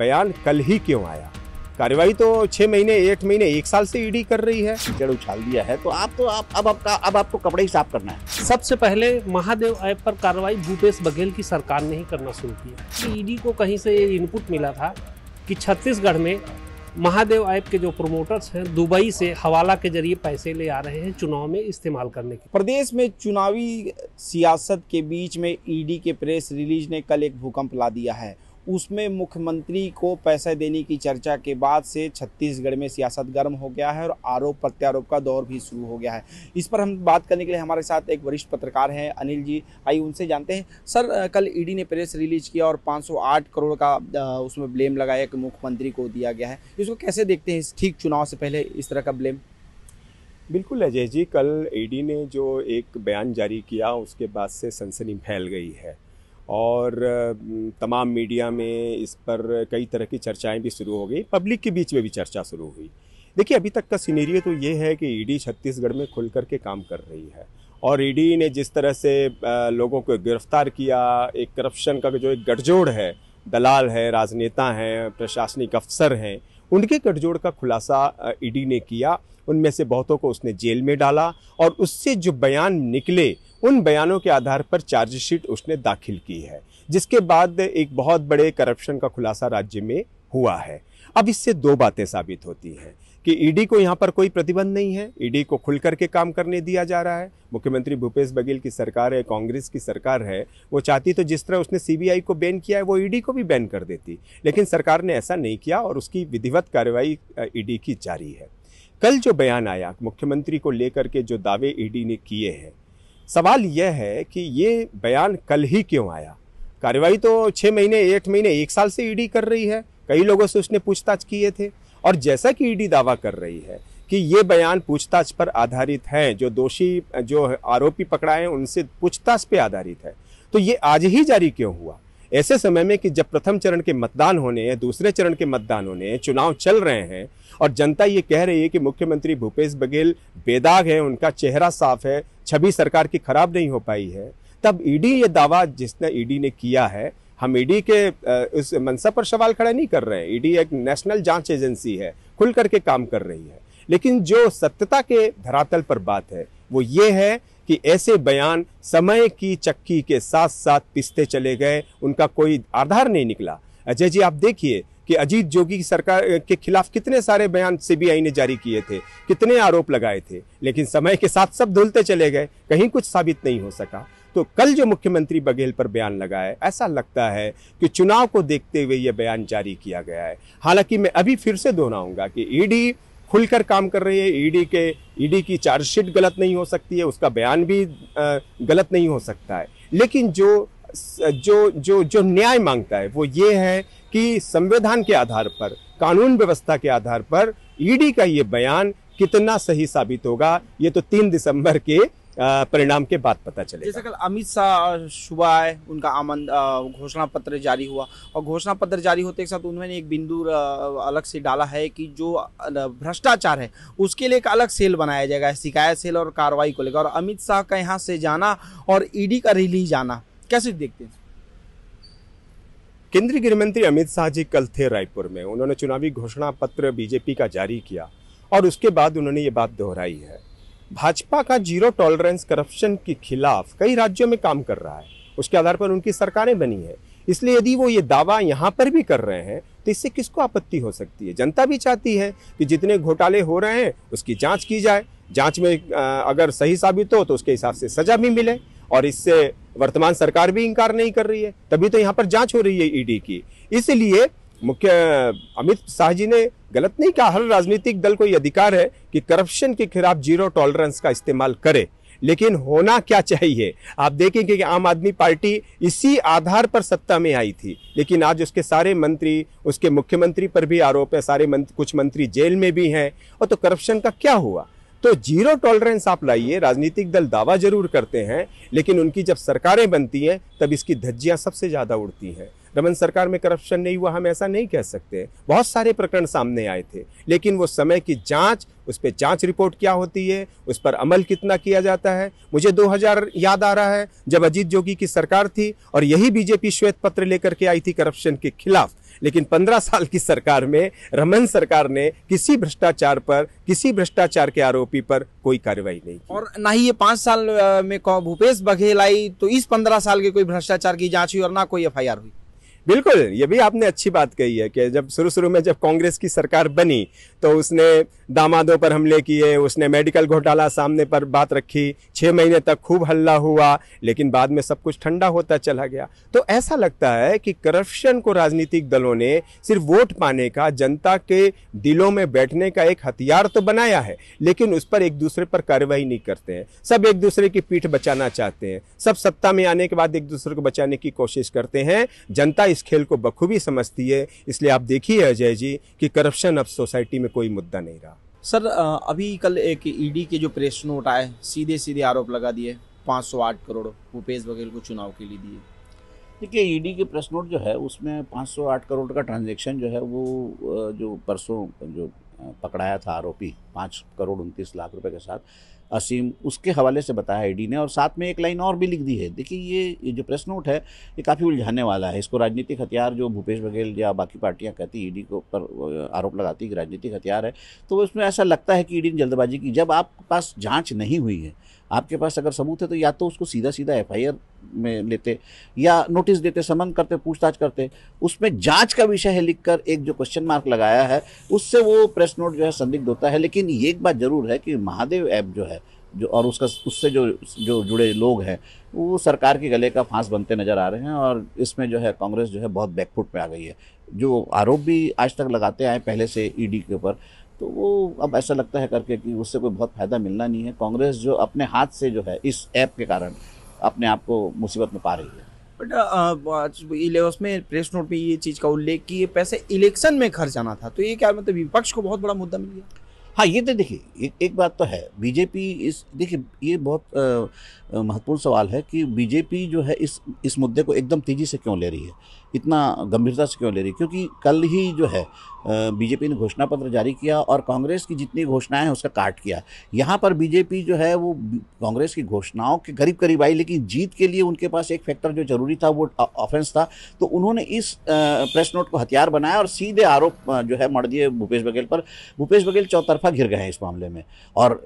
बयान कल ही क्यों आया कार्यवाही तो छह महीने एक महीने एक साल से ईडी कर रही है जड़ उछाल दिया है तो आप तो आप अब आपका अब आपको कपड़े ही साफ करना है सबसे पहले महादेव ऐप पर कार्रवाई भूपेश बघेल की सरकार ने ही करना शुरू किया ईडी को कहीं से ये इनपुट मिला था कि छत्तीसगढ़ में महादेव ऐप के जो प्रोमोटर्स हैं दुबई से हवाला के जरिए पैसे ले आ रहे हैं चुनाव में इस्तेमाल करने के प्रदेश में चुनावी सियासत के बीच में ईडी के प्रेस रिलीज ने कल एक भूकंप ला दिया है उसमें मुख्यमंत्री को पैसे देने की चर्चा के बाद से छत्तीसगढ़ में सियासत गर्म हो गया है और आरोप प्रत्यारोप का दौर भी शुरू हो गया है इस पर हम बात करने के लिए हमारे साथ एक वरिष्ठ पत्रकार हैं अनिल जी आई उनसे जानते हैं सर कल ईडी ने प्रेस रिलीज किया और 508 करोड़ का उसमें ब्लेम लगाया कि मुख्यमंत्री को दिया गया है इसको कैसे देखते हैं ठीक चुनाव से पहले इस तरह का ब्लेम बिल्कुल अजय जी कल ई ने जो एक बयान जारी किया उसके बाद से सनसनी फैल गई है और तमाम मीडिया में इस पर कई तरह की चर्चाएं भी शुरू हो गई पब्लिक के बीच में भी चर्चा शुरू हुई देखिए अभी तक का सीनेरियो तो ये है कि ईडी e छत्तीसगढ़ में खुल करके काम कर रही है और ईडी e ने जिस तरह से लोगों को गिरफ्तार किया एक करप्शन का जो एक गठजोड़ है दलाल है राजनेता हैं प्रशासनिक अफसर हैं उनके गठजोड़ का खुलासा ईडी e ने किया उनमें से बहुतों को उसने जेल में डाला और उससे जो बयान निकले उन बयानों के आधार पर चार्जशीट उसने दाखिल की है जिसके बाद एक बहुत बड़े करप्शन का खुलासा राज्य में हुआ है अब इससे दो बातें साबित होती हैं कि ईडी e को यहाँ पर कोई प्रतिबंध नहीं है ईडी e को खुल करके काम करने दिया जा रहा है मुख्यमंत्री भूपेश बघेल की सरकार है कांग्रेस की सरकार है वो चाहती तो जिस तरह उसने सीबीआई को बैन किया है वो ईडी e को भी बैन कर देती लेकिन सरकार ने ऐसा नहीं किया और उसकी विधिवत कार्रवाई ईडी की जारी है कल जो बयान आया मुख्यमंत्री को लेकर के जो दावे ईडी ने किए हैं सवाल यह है कि ये बयान कल ही क्यों आया कार्रवाई तो छः महीने एट महीने एक साल से ईडी कर रही है कई लोगों से उसने पूछताछ किए थे और जैसा कि ईडी दावा कर रही है कि ये बयान पूछताछ पर आधारित हैं जो दोषी जो आरोपी पकड़ाए हैं उनसे पूछताछ पे आधारित है तो ये आज ही जारी क्यों हुआ ऐसे समय में कि जब प्रथम चरण के मतदान होने हैं दूसरे चरण के मतदान होने हैं चुनाव चल रहे हैं और जनता ये कह रही है कि मुख्यमंत्री भूपेश बघेल बेदाग हैं उनका चेहरा साफ है छवि अच्छा सरकार की खराब नहीं हो पाई है तब ईडी e ये दावा जिसने ईडी e ने किया है हम ईडी e के उस मनसा पर सवाल खड़ा नहीं कर रहे हैं ईडी एक नेशनल जांच एजेंसी है खुल करके काम कर रही है लेकिन जो सत्यता के धरातल पर बात है वो ये है कि ऐसे बयान समय की चक्की के साथ साथ पिसते चले गए उनका कोई आधार नहीं निकला अजय जी आप देखिए कि अजीत जोगी की सरकार के खिलाफ कितने सारे बयान सीबीआई ने जारी किए थे कितने आरोप लगाए थे लेकिन समय के साथ सब धुलते चले गए कहीं कुछ साबित नहीं हो सका तो कल जो मुख्यमंत्री बघेल पर बयान लगाए ऐसा लगता है कि चुनाव को देखते हुए यह बयान जारी किया गया है हालांकि मैं अभी फिर से दोहराऊंगा कि ईडी e खुलकर काम कर रही है ईडी e के ईडी e की चार्जशीट गलत नहीं हो सकती है उसका बयान भी गलत नहीं हो सकता है लेकिन जो जो जो जो न्याय मांगता है वो ये है कि संविधान के आधार पर कानून व्यवस्था के आधार पर ईडी e का ये बयान कितना सही साबित होगा ये तो तीन दिसंबर के परिणाम के बाद पता चले जैसे कल अमित शाह सुबह आए उनका आमंद घोषणा पत्र जारी हुआ और घोषणा पत्र जारी होते के साथ उन्होंने एक बिंदु अलग से डाला है कि जो भ्रष्टाचार है उसके लिए एक अलग सेल बनाया जाएगा शिकायत सेल और कार्रवाई को लेकर और अमित शाह का यहाँ से जाना और ईडी e का रिलीज आना कैसे देखते हैं केंद्रीय गृह मंत्री अमित शाह जी कल थे रायपुर में उन्होंने चुनावी घोषणा पत्र बीजेपी का जारी किया और उसके बाद उन्होंने ये बात दोहराई है भाजपा का जीरो टॉलरेंस करप्शन के खिलाफ कई राज्यों में काम कर रहा है उसके आधार पर उनकी सरकारें बनी है इसलिए यदि वो ये दावा यहाँ पर भी कर रहे हैं तो इससे किसको आपत्ति हो सकती है जनता भी चाहती है कि जितने घोटाले हो रहे हैं उसकी जाँच की जाए जाँच में अगर सही साबित हो तो उसके हिसाब से सजा भी मिले और इससे वर्तमान सरकार भी इनकार नहीं कर रही है तभी तो यहाँ पर जांच हो रही है ईडी e की इसलिए मुख्य अमित शाह जी ने गलत नहीं कहा हर राजनीतिक दल को ये अधिकार है कि करप्शन के खिलाफ जीरो टॉलरेंस का इस्तेमाल करे लेकिन होना क्या चाहिए आप देखेंगे कि आम आदमी पार्टी इसी आधार पर सत्ता में आई थी लेकिन आज उसके सारे मंत्री उसके मुख्यमंत्री पर भी आरोप है सारे मंत्र, कुछ मंत्री जेल में भी हैं और तो करप्शन का क्या हुआ तो जीरो टॉलरेंस आप लाइए राजनीतिक दल दावा जरूर करते हैं लेकिन उनकी जब सरकारें बनती हैं तब इसकी धज्जियाँ सबसे ज़्यादा उड़ती हैं रमन सरकार में करप्शन नहीं हुआ हम ऐसा नहीं कह सकते बहुत सारे प्रकरण सामने आए थे लेकिन वो समय की जांच उस पर जाँच रिपोर्ट क्या होती है उस पर अमल कितना किया जाता है मुझे 2000 याद आ रहा है जब अजीत जोगी की सरकार थी और यही बीजेपी श्वेत पत्र लेकर के आई थी करप्शन के खिलाफ लेकिन पंद्रह साल की सरकार में रमन सरकार ने किसी भ्रष्टाचार पर किसी भ्रष्टाचार के आरोपी पर कोई कार्रवाई नहीं की और ना ही ये पांच साल में भूपेश बघेल आई तो इस पंद्रह साल के कोई भ्रष्टाचार की जाँच हुई और ना कोई एफ हुई बिल्कुल ये भी आपने अच्छी बात कही है कि जब शुरू शुरू में जब कांग्रेस की सरकार बनी तो उसने दामादों पर हमले किए उसने मेडिकल घोटाला सामने पर बात रखी छः महीने तक खूब हल्ला हुआ लेकिन बाद में सब कुछ ठंडा होता चला गया तो ऐसा लगता है कि करप्शन को राजनीतिक दलों ने सिर्फ वोट पाने का जनता के दिलों में बैठने का एक हथियार तो बनाया है लेकिन उस पर एक दूसरे पर कार्रवाई नहीं करते हैं सब एक दूसरे की पीठ बचाना चाहते हैं सब सत्ता में आने के बाद एक दूसरे को बचाने की कोशिश करते हैं जनता इस खेल को बखूबी समझती है इसलिए आप देखिए अजय जी कि करप्शन अब सोसाइटी में कोई मुद्दा नहीं रहा सर अभी कल एक ईडी के जो प्रेस नोट आए सीधे सीधे आरोप लगा दिए पाँच सौ आठ करोड़ भूपेश बघेल को चुनाव के लिए दिए देखिए ईडी के प्रेस नोट जो है उसमें पाँच सौ आठ करोड़ का ट्रांजेक्शन जो है वो जो परसों जो पकड़ाया था आरोपी पाँच करोड़ उनतीस लाख रुपए के साथ असीम उसके हवाले से बताया ईडी ने और साथ में एक लाइन और भी लिख दी है देखिए ये, ये जो प्रेस नोट है ये काफ़ी उलझाने वाला है इसको राजनीतिक हथियार जो भूपेश बघेल या बाकी पार्टियाँ कहती ईडी को पर आरोप लगाती है कि राजनीतिक हथियार है तो उसमें ऐसा लगता है कि ईडी ने जल्दबाजी की जब आपके पास जाँच नहीं हुई है आपके पास अगर सबूत है तो या तो उसको सीधा सीधा एफ में लेते या नोटिस देते समन करते पूछताछ करते उसमें जांच का विषय है लिखकर एक जो क्वेश्चन मार्क लगाया है उससे वो प्रेस नोट जो है संदिग्ध होता है लेकिन ये एक बात जरूर है कि महादेव ऐप जो है जो और उसका उससे जो जो जुड़े लोग हैं वो सरकार के गले का फांस बनते नज़र आ रहे हैं और इसमें जो है कांग्रेस जो है बहुत बैकफुट पर आ गई है जो आरोप भी आज तक लगाते आए पहले से ईडी e के ऊपर तो वो अब ऐसा लगता है करके कि उससे कोई बहुत फ़ायदा मिलना नहीं है कांग्रेस जो अपने हाथ से जो है इस ऐप के कारण अपने आप को मुसीबत में पा रही है बट उसमें प्रेस नोट में ये चीज़ का उल्लेख कि ये पैसे इलेक्शन में खर्च आना था तो ये क्या मतलब विपक्ष को बहुत बड़ा मुद्दा मिल गया हाँ ये तो देखिए एक, एक बात तो है बीजेपी इस देखिए ये बहुत आ, महत्वपूर्ण सवाल है कि बीजेपी जो है इस इस मुद्दे को एकदम तेज़ी से क्यों ले रही है इतना गंभीरता से क्यों ले रही है क्योंकि कल ही जो है बीजेपी ने घोषणा पत्र जारी किया और कांग्रेस की जितनी घोषणाएं हैं उसका काट किया यहाँ पर बीजेपी जो है वो कांग्रेस की घोषणाओं के करीब करीब आई लेकिन जीत के लिए उनके पास एक फैक्टर जो जरूरी था वो ऑफेंस था तो उन्होंने इस प्रेस नोट को हथियार बनाया और सीधे आरोप जो है मर दिए भूपेश बघेल पर भूपेश बघेल चौतरफा घिर गए हैं इस मामले में और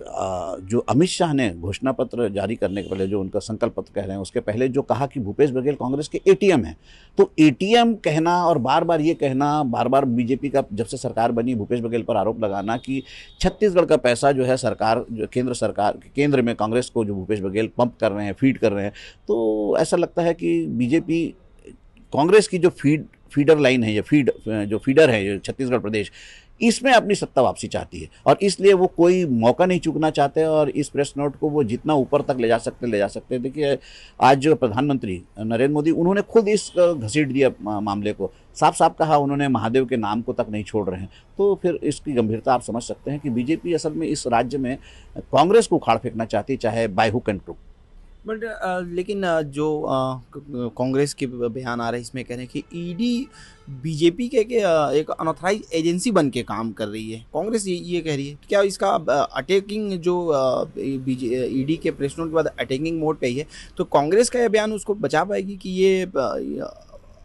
जो अमित शाह ने घोषणा पत्र जारी करने के पहले जो उनका संकल्प पत्र कह रहे हैं उसके पहले जो कहा कि भूपेश बघेल कांग्रेस के एटीएम हैं तो एटीएम कहना और बार बार ये कहना बार बार बीजेपी का जब से सरकार बनी भूपेश बघेल पर आरोप लगाना कि छत्तीसगढ़ का पैसा जो है सरकार जो केंद्र सरकार केंद्र में कांग्रेस को जो भूपेश बघेल पंप कर रहे हैं फीड कर रहे हैं तो ऐसा लगता है कि बीजेपी कांग्रेस की जो फीड फीडर लाइन है या फीड जो फीडर है छत्तीसगढ़ प्रदेश इसमें अपनी सत्ता वापसी चाहती है और इसलिए वो कोई मौका नहीं चूकना चाहते और इस प्रेस नोट को वो जितना ऊपर तक ले जा सकते ले जा सकते देखिए आज जो प्रधानमंत्री नरेंद्र मोदी उन्होंने खुद इस घसीट दिया मामले को साफ साफ कहा उन्होंने महादेव के नाम को तक नहीं छोड़ रहे हैं तो फिर इसकी गंभीरता आप समझ सकते हैं कि बीजेपी असल में इस राज्य में कांग्रेस को उखाड़ फेंकना चाहती चाहे बाय हुक एंड टू बट लेकिन जो कांग्रेस के बयान आ रहे हैं इसमें कह रहे हैं कि ईडी बीजेपी के, के एक अनऑथराइज एजेंसी बन के काम कर रही है कांग्रेस ये, ये कह रही है क्या इसका अटैकिंग जो ईडी के प्रेस नोट के बाद अटैकिंग मोड पे ही है तो कांग्रेस का यह बयान उसको बचा पाएगी कि ये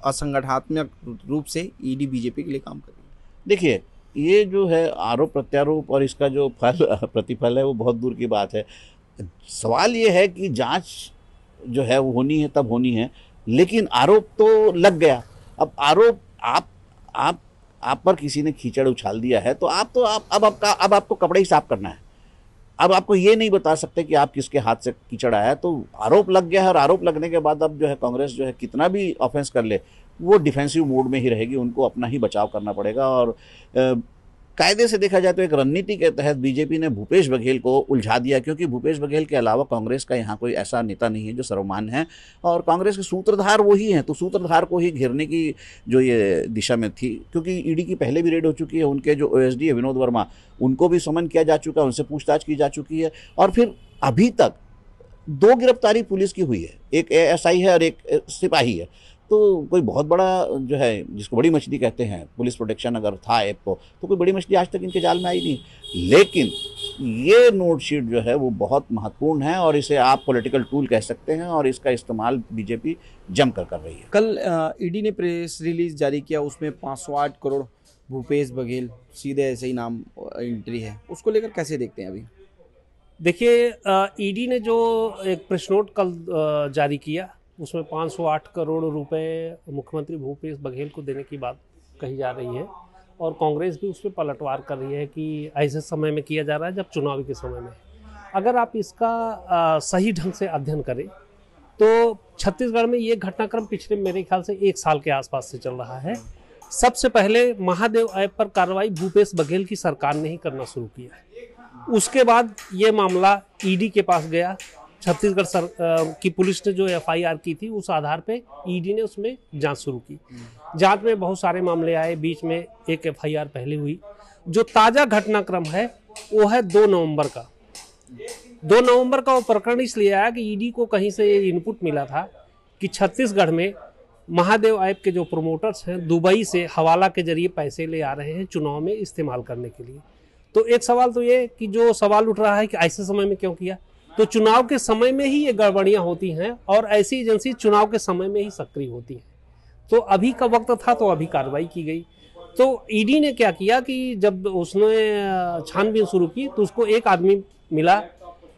असंगठात्मक रूप से ईडी बीजेपी के लिए काम कर रही है देखिए ये जो है आरोप प्रत्यारोप और इसका जो फल प्रतिफल है वो बहुत दूर की बात है सवाल ये है कि जांच जो है वो होनी है तब होनी है लेकिन आरोप तो लग गया अब आरोप आप आप आप पर किसी ने कीचड़ उछाल दिया है तो आप तो आप अब आपका अब आपको कपड़े ही साफ करना है अब आपको ये नहीं बता सकते कि आप किसके हाथ से कीचड़ आया तो आरोप लग गया है और आरोप लगने के बाद अब जो है कांग्रेस जो है कितना भी ऑफेंस कर ले वो डिफेंसिव मोड में ही रहेगी उनको अपना ही बचाव करना पड़ेगा और कायदे से देखा जाए तो एक रणनीति के तहत बीजेपी ने भूपेश बघेल को उलझा दिया क्योंकि भूपेश बघेल के अलावा कांग्रेस का यहाँ कोई ऐसा नेता नहीं है जो सर्वमान है और कांग्रेस के सूत्रधार वही हैं तो सूत्रधार को ही घेरने की जो ये दिशा में थी क्योंकि ईडी की पहले भी रेड हो चुकी है उनके जो ओ है विनोद वर्मा उनको भी समन किया जा चुका है उनसे पूछताछ की जा चुकी है और फिर अभी तक दो गिरफ्तारी पुलिस की हुई है एक एएसआई है और एक सिपाही है तो कोई बहुत बड़ा जो है जिसको बड़ी मछली कहते हैं पुलिस प्रोटेक्शन अगर था ऐप को तो कोई बड़ी मछली आज तक इनके जाल में आई नहीं लेकिन ये नोट शीट जो है वो बहुत महत्वपूर्ण है और इसे आप पॉलिटिकल टूल कह सकते हैं और इसका इस्तेमाल बीजेपी जमकर कर रही है कल ईडी e ने प्रेस रिलीज जारी किया उसमें पाँच करोड़ भूपेश बघेल सीधे ऐसे ही नाम एंट्री है उसको लेकर कैसे देखते हैं अभी देखिए ईडी e ने जो एक प्रेस नोट कल जारी किया उसमें 508 करोड़ रुपए मुख्यमंत्री भूपेश बघेल को देने की बात कही जा रही है और कांग्रेस भी उस पर पलटवार कर रही है कि ऐसे समय में किया जा रहा है जब चुनावी के समय में अगर आप इसका आ, सही ढंग से अध्ययन करें तो छत्तीसगढ़ में ये घटनाक्रम पिछले मेरे ख्याल से एक साल के आसपास से चल रहा है सबसे पहले महादेव ऐप पर कार्रवाई भूपेश बघेल की सरकार ने ही करना शुरू किया उसके बाद ये मामला ईडी के पास गया छत्तीसगढ़ सर की पुलिस ने जो एफआईआर की थी उस आधार पे ईडी e ने उसमें जांच शुरू की जांच में बहुत सारे मामले आए बीच में एक एफआईआर पहले हुई जो ताज़ा घटनाक्रम है वो है दो नवंबर का दो नवंबर का वो प्रकरण इसलिए आया कि ईडी e को कहीं से ये इनपुट मिला था कि छत्तीसगढ़ में महादेव ऐप के जो प्रोमोटर्स हैं दुबई से हवाला के जरिए पैसे ले आ रहे हैं चुनाव में इस्तेमाल करने के लिए तो एक सवाल तो ये कि जो सवाल उठ रहा है कि ऐसे समय में क्यों किया तो चुनाव के समय में ही ये गड़बड़ियाँ होती हैं और ऐसी एजेंसी चुनाव के समय में ही सक्रिय होती है तो अभी का वक्त था तो अभी कार्रवाई की गई तो ईडी e ने क्या किया कि जब उसने छानबीन शुरू की तो उसको एक आदमी मिला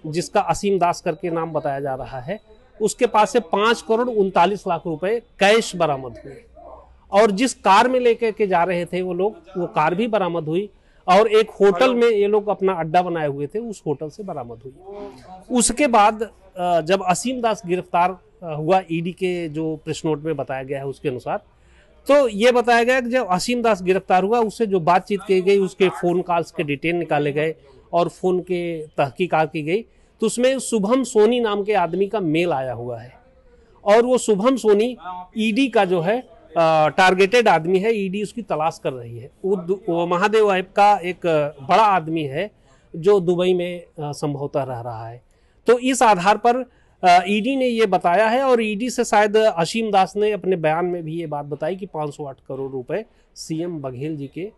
जिसका असीम दास करके नाम बताया जा रहा है उसके पास से पाँच करोड़ उनतालीस लाख रुपए कैश बरामद हुए और जिस कार में लेकर के जा रहे थे वो लोग वो कार भी बरामद हुई और एक होटल में ये लोग अपना अड्डा बनाए हुए थे उस होटल से बरामद हुई उसके बाद जब असीम दास गिरफ्तार हुआ ईडी e के जो प्रेस नोट में बताया गया है उसके अनुसार तो ये बताया गया कि जब असीम दास गिरफ्तार हुआ उससे जो बातचीत की गई उसके फ़ोन कॉल्स के डिटेल निकाले गए और फ़ोन के तहकीकात की गई तो उसमें शुभम सोनी नाम के आदमी का मेल आया हुआ है और वो शुभम सोनी ईडी e का जो है टारगेटेड आदमी है ईडी e उसकी तलाश कर रही है वो महादेव ऐप का एक बड़ा आदमी है जो दुबई में संभवतः रह रहा है तो इस आधार पर ईडी e ने ये बताया है और ईडी e से शायद असीम दास ने अपने बयान में भी ये बात बताई कि आठ करोड़ रुपए सीएम बघेल जी के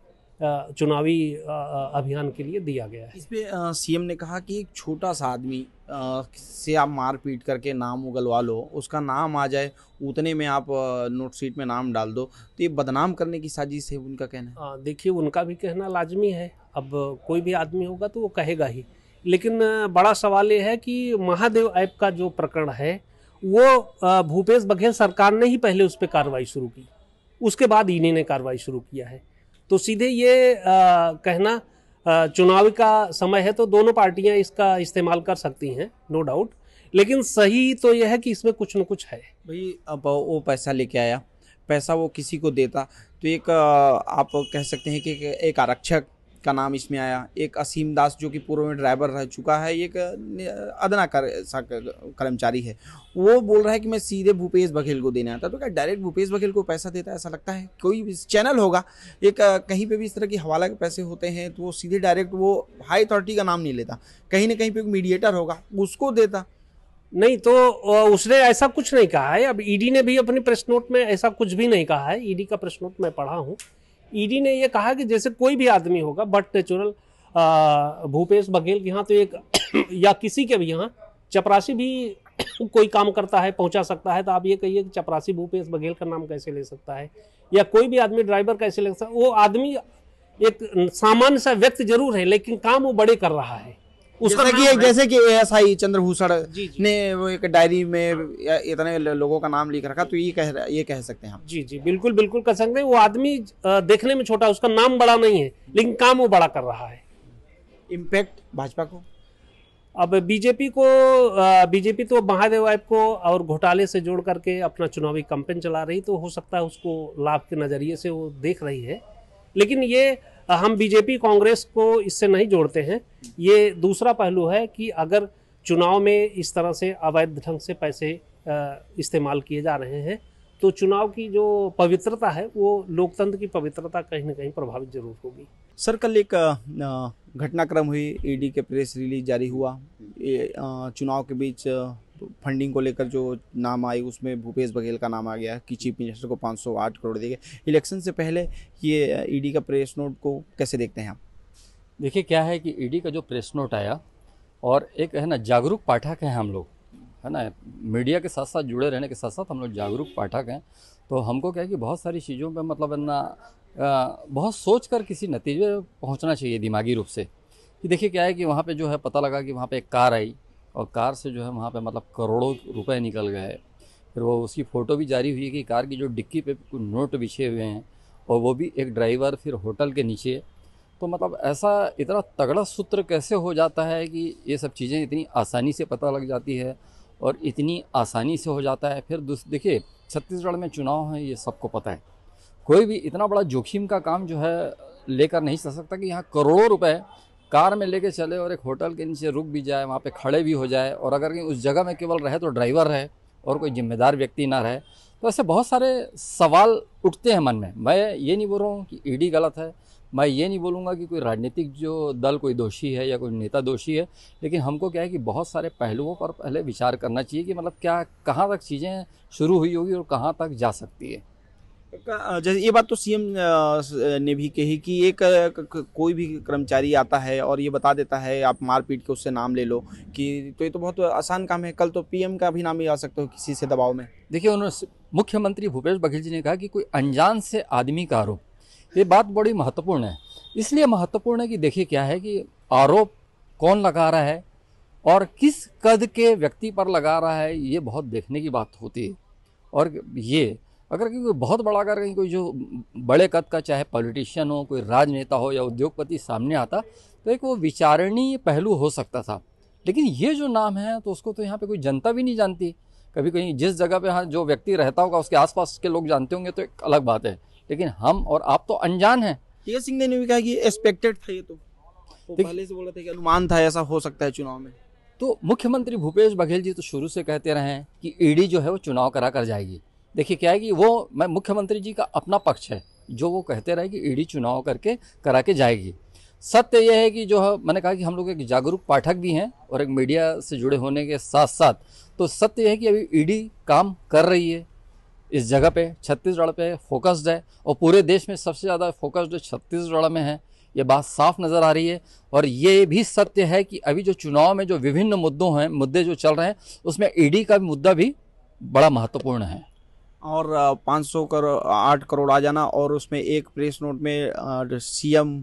चुनावी अभियान के लिए दिया गया है इस पे सीएम ने कहा कि एक छोटा सा आदमी से आप मार पीट करके नाम उगलवा लो उसका नाम आ जाए उतने में आप नोट शीट में नाम डाल दो तो ये बदनाम करने की साजिश है उनका कहना है देखिए उनका भी कहना लाजमी है अब कोई भी आदमी होगा तो वो कहेगा ही लेकिन बड़ा सवाल ये है कि महादेव ऐप का जो प्रकरण है वो भूपेश बघेल सरकार ने ही पहले उस पर कार्रवाई शुरू की उसके बाद ईडी ने कार्रवाई शुरू किया है तो सीधे ये आ, कहना चुनाव का समय है तो दोनों पार्टियां इसका इस्तेमाल कर सकती हैं नो डाउट लेकिन सही तो यह है कि इसमें कुछ न कुछ है भाई अब वो पैसा लेके आया पैसा वो किसी को देता तो एक आप कह सकते हैं कि एक आरक्षक का नाम इसमें आया एक असीम दास जो कि पूर्व में ड्राइवर रह चुका है एक अदना कर, कर्मचारी है वो बोल रहा है कि मैं सीधे भूपेश बघेल को देने आता तो क्या डायरेक्ट भूपेश बघेल को पैसा देता है ऐसा लगता है कोई चैनल होगा एक कहीं पे भी इस तरह की हवाला के पैसे होते हैं तो वो सीधे डायरेक्ट वो हाई अथॉरिटी का नाम नहीं लेता कहीं ना कहीं पे मीडिएटर होगा उसको देता नहीं तो उसने ऐसा कुछ नहीं कहा है अब ईडी e ने भी अपनी प्रेस नोट में ऐसा कुछ भी नहीं कहा है ईडी e का प्रेस नोट मैं पढ़ा हूँ ईडी ने यह कहा कि जैसे कोई भी आदमी होगा बट नेचुरल भूपेश बघेल के यहाँ तो एक या किसी के भी यहाँ चपरासी भी कोई काम करता है पहुंचा सकता है तो आप ये कहिए कि चपरासी भूपेश बघेल का नाम कैसे ले सकता है या कोई भी आदमी ड्राइवर कैसे ले सकता है वो आदमी एक सामान्य सा व्यक्ति जरूर है लेकिन काम वो बड़े कर रहा है उसका जैसे कि जैसे कि एएसआई चंद्रभूषण ने वो एक डायरी में इतने लोगों का नाम लिख रखा तो ये कह ये कह सकते हैं हम जी जी बिल्कुल बिल्कुल कह सकते हैं वो आदमी देखने में छोटा उसका नाम बड़ा नहीं है लेकिन काम वो बड़ा कर रहा है इम्पैक्ट भाजपा को अब बीजेपी को बीजेपी तो महादेव ऐप को और घोटाले से जोड़ करके अपना चुनावी कैंपेन चला रही तो हो सकता है उसको लाभ के नज़रिए से वो देख रही है लेकिन ये हम बीजेपी कांग्रेस को इससे नहीं जोड़ते हैं ये दूसरा पहलू है कि अगर चुनाव में इस तरह से अवैध ढंग से पैसे इस्तेमाल किए जा रहे हैं तो चुनाव की जो पवित्रता है वो लोकतंत्र की पवित्रता कहीं ना कहीं प्रभावित जरूर होगी सर कल एक घटनाक्रम हुई ईडी के प्रेस रिलीज जारी हुआ चुनाव के बीच फंडिंग को लेकर जो नाम आए उसमें भूपेश बघेल का नाम आ गया कि चीफ मिनिस्टर को 508 करोड़ दिए गए इलेक्शन से पहले ये ईडी का प्रेस नोट को कैसे देखते हैं आप देखिए क्या है कि ईडी का जो प्रेस नोट आया और एक है ना जागरूक पाठक हैं हम लोग है ना मीडिया के साथ साथ जुड़े रहने के साथ साथ हम लोग जागरूक पाठक हैं तो हमको क्या है कि बहुत सारी चीज़ों पर मतलब ना बहुत सोच कर किसी नतीजे पहुंचना चाहिए दिमागी रूप से कि देखिए क्या है कि वहाँ पे जो है पता लगा कि वहाँ पे एक कार आई और कार से जो है वहाँ पे मतलब करोड़ों रुपए निकल गए फिर वो उसकी फ़ोटो भी जारी हुई है कि कार की जो डिक्की पे नोट बिछे हुए हैं और वो भी एक ड्राइवर फिर होटल के नीचे तो मतलब ऐसा इतना तगड़ा सूत्र कैसे हो जाता है कि ये सब चीज़ें इतनी आसानी से पता लग जाती है और इतनी आसानी से हो जाता है फिर देखिए छत्तीसगढ़ में चुनाव है ये सबको पता है कोई भी इतना बड़ा जोखिम का काम जो है लेकर नहीं सकता कि यहाँ करोड़ों रुपए कार में लेके चले और एक होटल के नीचे रुक भी जाए वहाँ पे खड़े भी हो जाए और अगर उस जगह में केवल रहे तो ड्राइवर रहे और कोई जिम्मेदार व्यक्ति ना रहे तो ऐसे बहुत सारे सवाल उठते हैं मन में मैं ये नहीं बोल रहा हूँ कि ईडी e गलत है मैं ये नहीं बोलूँगा कि कोई राजनीतिक जो दल कोई दोषी है या कोई नेता दोषी है लेकिन हमको क्या है कि बहुत सारे पहलुओं पर पहले विचार करना चाहिए कि मतलब क्या कहाँ तक चीज़ें शुरू हुई होगी और कहाँ तक जा सकती है जैसे ये बात तो सीएम ने भी कही कि एक कोई भी कर्मचारी आता है और ये बता देता है आप मारपीट के उससे नाम ले लो कि तो ये तो बहुत आसान काम है कल तो पीएम का भी नाम ही आ सकते हो किसी से दबाव में देखिए उन्होंने मुख्यमंत्री भूपेश बघेल जी ने कहा कि कोई अनजान से आदमी का आरोप ये बात बड़ी महत्वपूर्ण है इसलिए महत्वपूर्ण है कि देखिए क्या है कि आरोप कौन लगा रहा है और किस कद के व्यक्ति पर लगा रहा है ये बहुत देखने की बात होती है और ये अगर कोई बहुत बड़ा अगर कहीं कोई जो बड़े कद का चाहे पॉलिटिशियन हो कोई राजनेता हो या उद्योगपति सामने आता तो एक वो विचारणीय पहलू हो सकता था लेकिन ये जो नाम है तो उसको तो यहाँ पे कोई जनता भी नहीं जानती कभी कहीं जिस जगह पे हाँ जो व्यक्ति रहता होगा उसके आसपास के लोग जानते होंगे तो एक अलग बात है लेकिन हम और आप तो अनजान हैं के सिंह ने भी कहा कि एक्सपेक्टेड था ये तो, तो पहले से बोला था कि अनुमान था ऐसा हो सकता है चुनाव में तो मुख्यमंत्री भूपेश बघेल जी तो शुरू से कहते रहे हैं कि ईडी जो है वो चुनाव करा कर जाएगी देखिए क्या है कि वो मैं मुख्यमंत्री जी का अपना पक्ष है जो वो कहते रहे कि ईडी चुनाव करके करा के जाएगी सत्य यह है कि जो है मैंने कहा कि हम लोग एक जागरूक पाठक भी हैं और एक मीडिया से जुड़े होने के साथ साथ तो सत्य यह है कि अभी ईडी काम कर रही है इस जगह पे छत्तीसगढ़ पे फोकस्ड है और पूरे देश में सबसे ज़्यादा फोकस्ड छत्तीसगढ़ में है ये बात साफ नज़र आ रही है और ये भी सत्य है कि अभी जो चुनाव में जो विभिन्न मुद्दों हैं मुद्दे जो चल रहे हैं उसमें ईडी का मुद्दा भी बड़ा महत्वपूर्ण है और 500 करोड़ आठ करोड़ आ जाना और उसमें एक प्रेस नोट में सीएम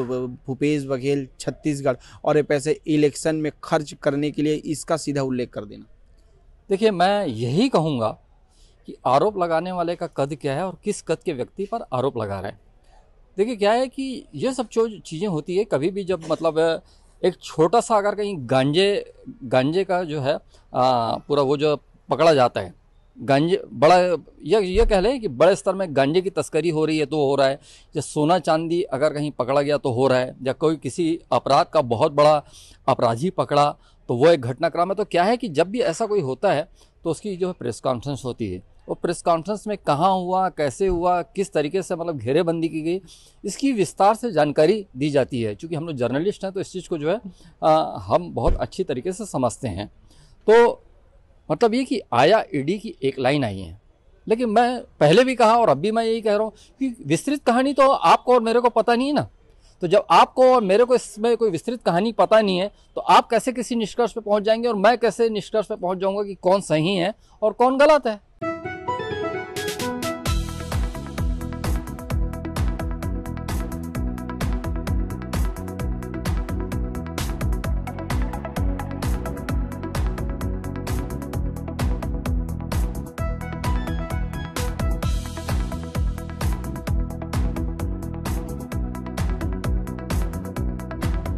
भूपेश बघेल छत्तीसगढ़ और ये पैसे इलेक्शन में खर्च करने के लिए इसका सीधा उल्लेख कर देना देखिए मैं यही कहूँगा कि आरोप लगाने वाले का कद क्या है और किस कद के व्यक्ति पर आरोप लगा रहे हैं देखिए क्या है कि ये सब चीज़ें होती है कभी भी जब मतलब एक छोटा सा अगर कहीं गांजे गांजे का जो है पूरा वो जो पकड़ा जाता है गांजे बड़ा यह यह कह लें कि बड़े स्तर में गांजे की तस्करी हो रही है तो हो रहा है या सोना चांदी अगर कहीं पकड़ा गया तो हो रहा है या कोई किसी अपराध का बहुत बड़ा अपराधी पकड़ा तो वो एक घटनाक्रम है तो क्या है कि जब भी ऐसा कोई होता है तो उसकी जो है प्रेस कॉन्फ्रेंस होती है और प्रेस कॉन्फ्रेंस में कहाँ हुआ कैसे हुआ किस तरीके से मतलब घेरेबंदी की गई इसकी विस्तार से जानकारी दी जाती है क्योंकि हम लोग जर्नलिस्ट हैं तो इस चीज़ को जो है आ, हम बहुत अच्छी तरीके से समझते हैं तो मतलब ये कि आया ईडी की एक लाइन आई है लेकिन मैं पहले भी कहा और अब भी मैं यही कह रहा हूँ कि विस्तृत कहानी तो आपको और मेरे को पता नहीं है ना तो जब आपको और मेरे को इसमें कोई विस्तृत कहानी पता नहीं है तो आप कैसे किसी निष्कर्ष पर पहुँच जाएंगे और मैं कैसे निष्कर्ष पर पहुँच जाऊँगा कि कौन सही है और कौन गलत है